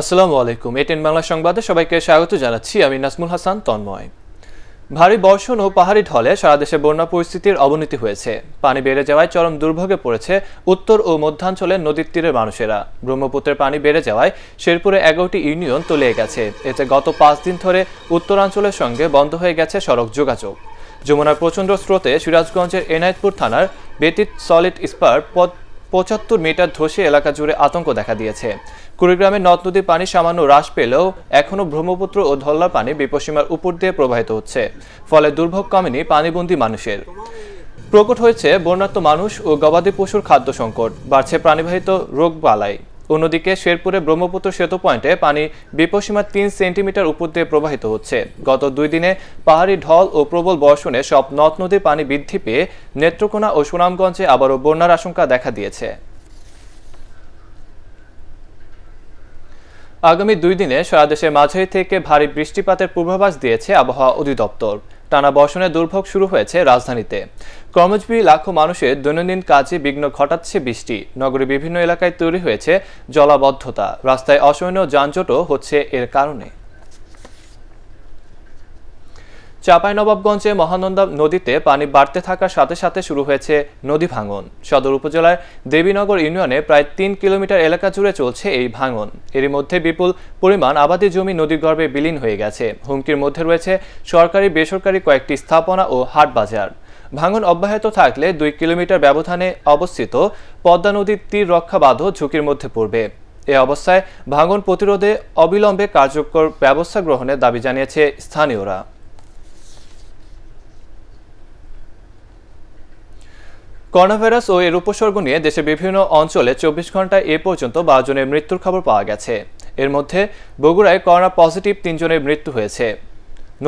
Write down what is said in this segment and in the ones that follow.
আসসালামু আলাইকুম এটেন বাংলা সংবাদে সবাইকে স্বাগত জানাচ্ছি আমি নাজমুল হাসান তন্ময় ভারী বর্ষণ ও পাহাড়ি ঢলে সারা দেশে বন্যা পরিস্থিতির অবনতি হয়েছে পানি বেড়ে যাওয়ায় চরম দুর্ভোগে পড়েছে উত্তর ও মধ্যাঞ্চলের নদীর তীরের মানুষেরা ব্রহ্মপুত্রের পানি বেড়ে যাওয়ায় শেরপুরে এগারোটি ইউনিয়ন তলিয়ে গেছে এতে গত পাঁচ দিন ধরে উত্তরাঞ্চলের সঙ্গে বন্ধ হয়ে গেছে সড়ক যোগাযোগ যমুনার প্রচণ্ড স্রোতে সিরাজগঞ্জের এনায়েতপুর থানার বেতিত সলিড ইস্পার পথ পঁচাত্তর মিটার ধসে এলাকা জুড়ে আতঙ্ক দেখা দিয়েছে কুড়িগ্রামে নদ নদীর পানি সামান্য হ্রাস পেলেও এখনও ব্রহ্মপুত্র ও ধল্লার পানি বিপসীমার উপর দিয়ে প্রবাহিত হচ্ছে ফলে দুর্ভোগ কমেনি পানিবন্দী মানুষের প্রকট হয়েছে বন্যাত্ম মানুষ ও গবাদি পশুর খাদ্য সংকট বাড়ছে প্রাণীবাহিত রোগ বালায় অন্যদিকে শেরপুরে ব্রহ্মপুত্র সেতু পয়েন্টে পানি বিপসীমা তিন সেন্টিমিটার উপর দিয়ে প্রবাহিত হচ্ছে গত দুই দিনে পাহাড়ি ঢল ও প্রবল বর্ষণে সব নদ নদীর পানি বৃদ্ধি পেয়ে নেত্রকোনা ও সুনামগঞ্জে আবারও বন্যার আশঙ্কা দেখা দিয়েছে আগামী দুই দিনে সারা মাঝারি থেকে ভারী বৃষ্টিপাতের পূর্বাভাস দিয়েছে আবহাওয়া অধিদপ্তর টানা বর্ষণে দুর্ভোগ শুরু হয়েছে রাজধানীতে কর্মজীবী লাখো মানুষের দৈনন্দিন কাজে বিঘ্ন ঘটাচ্ছে বৃষ্টি নগরের বিভিন্ন এলাকায় তৈরি হয়েছে জলাবদ্ধতা রাস্তায় অসহনীয় যানজটও হচ্ছে এর কারণে চাঁপাইনবাবগঞ্জে মহানন্দা নদীতে পানি বাড়তে থাকার সাথে সাথে শুরু হয়েছে নদী ভাঙন সদর উপজেলার দেবীনগর ইউনিয়নে প্রায় তিন কিলোমিটার এলাকা জুড়ে চলছে এই ভাঙন এরই মধ্যে বিপুল পরিমাণ আবাদি জমি নদীর গর্ভে বিলীন হয়ে গেছে হুমকির মধ্যে রয়েছে সরকারি বেসরকারি কয়েকটি স্থাপনা ও হাট বাজার ভাঙন অব্যাহত থাকলে দুই কিলোমিটার ব্যবধানে অবস্থিত পদ্মা নদীর তীর রক্ষা বাঁধও ঝুঁকির মধ্যে পড়বে এ অবস্থায় ভাঙন প্রতিরোধে অবিলম্বে কার্যকর ব্যবস্থা গ্রহণের দাবি জানিয়েছে স্থানীয়রা করোনাভাইরাস ও এর উপসর্গ নিয়ে দেশের বিভিন্ন অঞ্চলে চব্বিশ ঘন্টায় এ পর্যন্ত বারো জনের মৃত্যুর খবর পাওয়া গেছে এর মধ্যে বগুড়ায় করোনা পজিটিভ তিনজনের মৃত্যু হয়েছে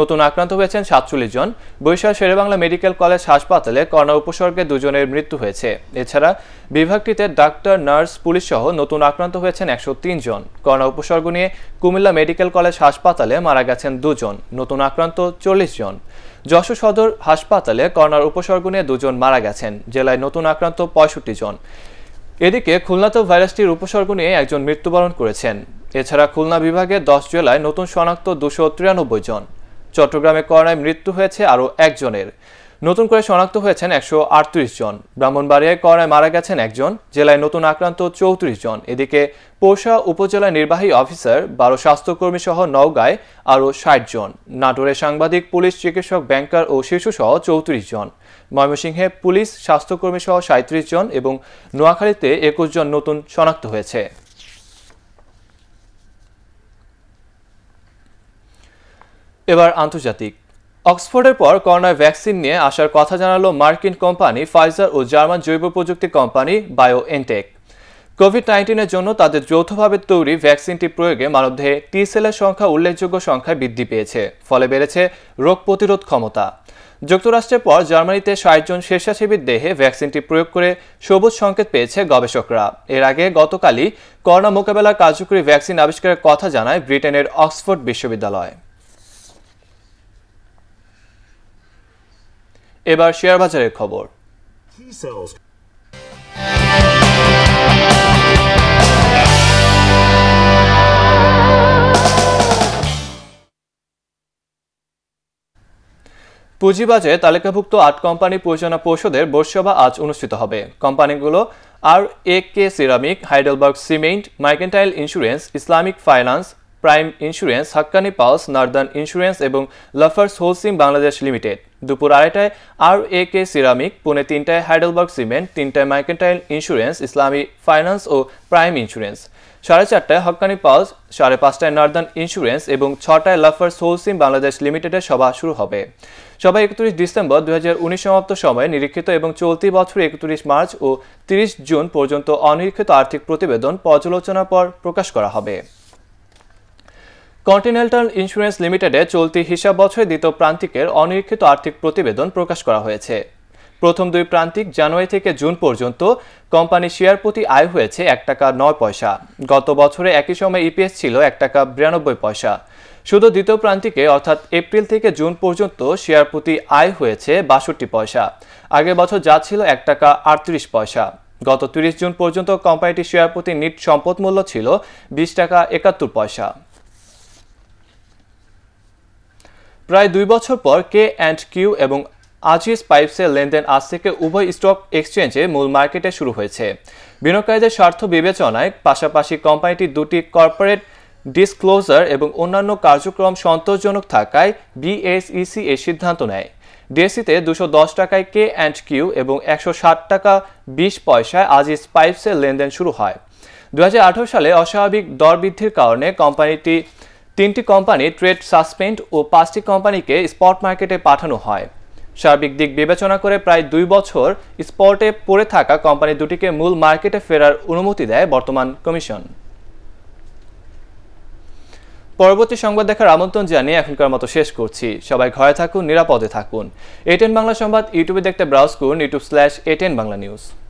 নতুন আক্রান্ত হয়েছেন সাতচল্লিশ জন বৈশাখ শেরেবাংলা মেডিকেল কলেজ হাসপাতালে করোনা উপসর্গে দুজনের মৃত্যু হয়েছে এছাড়া বিভাগটিতে ডাক্তার নার্স পুলিশ সহ নতুন আক্রান্ত হয়েছেন একশো জন করোনা উপসর্গ নিয়ে কুমিল্লা মেডিকেল কলেজ হাসপাতালে মারা গেছেন দুজন নতুন আক্রান্ত চল্লিশ জন যশো সদর হাসপাতালে করোনার উপসর্গ নিয়ে দুজন মারা গেছেন জেলায় নতুন আক্রান্ত পঁয়ষট্টি জন এদিকে খুলনাতেও ভাইরাসটির উপসর্গ নিয়ে একজন মৃত্যুবরণ করেছেন এছাড়া খুলনা বিভাগে দশ জেলায় নতুন শনাক্ত দুশো জন চট্টগ্রামে করোনায় মৃত্যু হয়েছে আরও একজনের নতুন করে শনাক্ত হয়েছেন একশো জন ব্রাহ্মণবাড়িয়ায় করোনায় মারা গেছেন একজন জেলায় নতুন আক্রান্ত চৌত্রিশ জন এদিকে পোষা উপজেলা নির্বাহী অফিসার বারো স্বাস্থ্যকর্মী সহ নওগাঁয় আরও ষাট জন নাটোরে সাংবাদিক পুলিশ চিকিৎসক ব্যাংকার ও শিশুসহ চৌত্রিশ জন ময়মনসিংহে পুলিশ স্বাস্থ্যকর্মী সহ সাঁত্রিশ জন এবং নোয়াখালীতে একুশ জন নতুন শনাক্ত হয়েছে এবার আন্তর্জাতিক অক্সফোর্ডের পর করোনার ভ্যাকসিন নিয়ে আসার কথা জানালো মার্কিন কোম্পানি ফাইজার ও জার্মান জৈব প্রযুক্তি কোম্পানি বায়ো এনটেক কোভিড নাইন্টিনের জন্য তাদের যৌথভাবে তৈরি ভ্যাকসিনটি প্রয়োগে মানবদেহে টি সেলের সংখ্যা উল্লেখযোগ্য সংখ্যায় বৃদ্ধি পেয়েছে ফলে বেড়েছে রোগ প্রতিরোধ ক্ষমতা যুক্তরাষ্ট্রের পর জার্মানিতে ষাট জন স্বেচ্ছাসেবীর দেহে ভ্যাকসিনটি প্রয়োগ করে সবুজ সংকেত পেয়েছে গবেষকরা এর আগে গতকালই করোনা মোকাবেলা কার্যকরী ভ্যাকসিন আবিষ্কারের কথা জানায় ব্রিটেনের অক্সফোর্ড বিশ্ববিদ্যালয় এবার শেয়ার বাজারের খবর পুঁজিবাজারে তালিকাভুক্ত আট কোম্পানি পরিচালনা পরিষদের বর্ষসভা আজ অনুষ্ঠিত হবে কোম্পানিগুলো আর A K ceramic Heidelberg cement Mercantile insurance Islamic finance prime insurance Haqqani pulse northern insurance এবং লাফার্স হোলসিং বাংলাদেশ লিমিটেড দুপুর আড়াইটায় আর এ কে সিরামিক পুনে তিনটায় হাইডেলবার্গ সিমেন্ট তিনটায় মাইকেন্টাইল ইন্স্যুরেন্স ইসলামী ফাইন্যান্স ও প্রাইম ইন্স্যুরেন্স সাড়ে চারটায় হকানি পালস সাড়ে পাঁচটায় নর্দার্ন ইন্স্যুরেন্স এবং ছটায় লাফার সোলসিম বাংলাদেশ লিমিটেডের সভা শুরু হবে সভা একত্রিশ ডিসেম্বর দু সমাপ্ত সময়ে নিরীক্ষিত এবং চলতি বছর একত্রিশ মার্চ ও তিরিশ জুন পর্যন্ত অনিরীক্ষিত আর্থিক প্রতিবেদন পর্যালোচনার পর প্রকাশ করা হবে কন্টিনেন্টাল ইন্স্যুরেন্স লিমিটেডে চলতি হিসাব বছরে দ্বিতীয় প্রান্তিকের অনিরীক্ষিত আর্থিক প্রতিবেদন প্রকাশ করা হয়েছে প্রথম দুই প্রান্তিক জানুয়ারি থেকে জুন পর্যন্ত কোম্পানির শেয়ার প্রতি আয় হয়েছে এক টাকা নয় পয়সা গত বছরে একই সময় ইপিএস e ছিল এক টাকা বিরানব্বই পয়সা শুধু দ্বিতীয় প্রান্তিকে অর্থাৎ এপ্রিল থেকে জুন পর্যন্ত শেয়ার প্রতি আয় হয়েছে বাষট্টি পয়সা আগের বছর যা ছিল এক টাকা আটত্রিশ পয়সা গত তিরিশ জুন পর্যন্ত কোম্পানিটির শেয়ার প্রতি নিট সম্পদ মূল্য ছিল বিশ টাকা একাত্তর পয়সা প্রায় দুই বছর পর কে অ্যান্ড কিউ এবং আজিজ পাইপসের লেনদেন আজ থেকে উভয় স্টক এক্সচেঞ্জে মূল মার্কেটে শুরু হয়েছে বিনিয়োগকারীদের স্বার্থ বিবেচনায় পাশাপাশি কোম্পানিটি দুটি কর্পোরেট ডিসক্লোজার এবং অন্যান্য কার্যক্রম সন্তোষজনক থাকায় বিএসইসি এ সিদ্ধান্ত নেয় ডিএসিতে দুশো দশ টাকায় কে অ্যান্ড কিউ এবং একশো ষাট টাকা বিশ পয়সায় আজিস পাইপসের লেনদেন শুরু হয় দু সালে অস্বাভাবিক দর বৃদ্ধির কারণে কোম্পানিটি তিনটি কোম্পানি ট্রেড সাসপেন্ড ও পাঁচটি কোম্পানিকে স্পট মার্কেটে পাঠানো হয় সার্বিক দিক বিবেচনা করে প্রায় দুই বছর স্পটে পড়ে থাকা কোম্পানি দুটিকে মূল মার্কেটে ফেরার অনুমতি দেয় বর্তমান কমিশন পরবর্তী সংবাদ দেখার আমন্ত্রণ জানিয়ে এখনকার মতো শেষ করছি সবাই ঘরে থাকুন নিরাপদে থাকুন এটেন বাংলা সংবাদ ইউটিউবে দেখতে ব্রাউজ করুন YouTube slash ATN Bangla news